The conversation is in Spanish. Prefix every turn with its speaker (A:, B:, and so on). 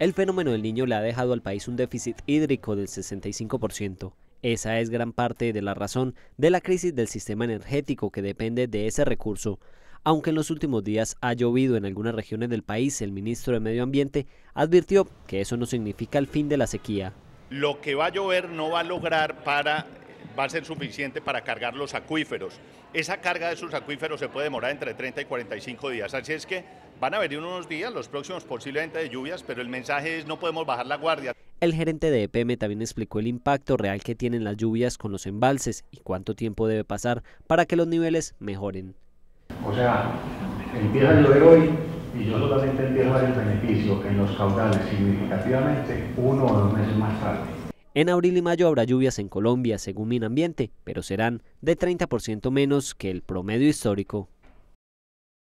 A: El fenómeno del niño le ha dejado al país un déficit hídrico del 65%. Esa es gran parte de la razón de la crisis del sistema energético que depende de ese recurso. Aunque en los últimos días ha llovido en algunas regiones del país, el ministro de Medio Ambiente advirtió que eso no significa el fin de la sequía.
B: Lo que va a llover no va a lograr para va a ser suficiente para cargar los acuíferos. Esa carga de sus acuíferos se puede demorar entre 30 y 45 días, así es que van a venir unos días, los próximos posiblemente de lluvias, pero el mensaje es no podemos bajar la guardia.
A: El gerente de EPM también explicó el impacto real que tienen las lluvias con los embalses y cuánto tiempo debe pasar para que los niveles mejoren. O
C: sea, empieza lo de hoy y yo solamente empiezo el beneficio en los caudales significativamente uno o dos meses más tarde.
A: En abril y mayo habrá lluvias en Colombia, según Minambiente, pero serán de 30% menos que el promedio histórico.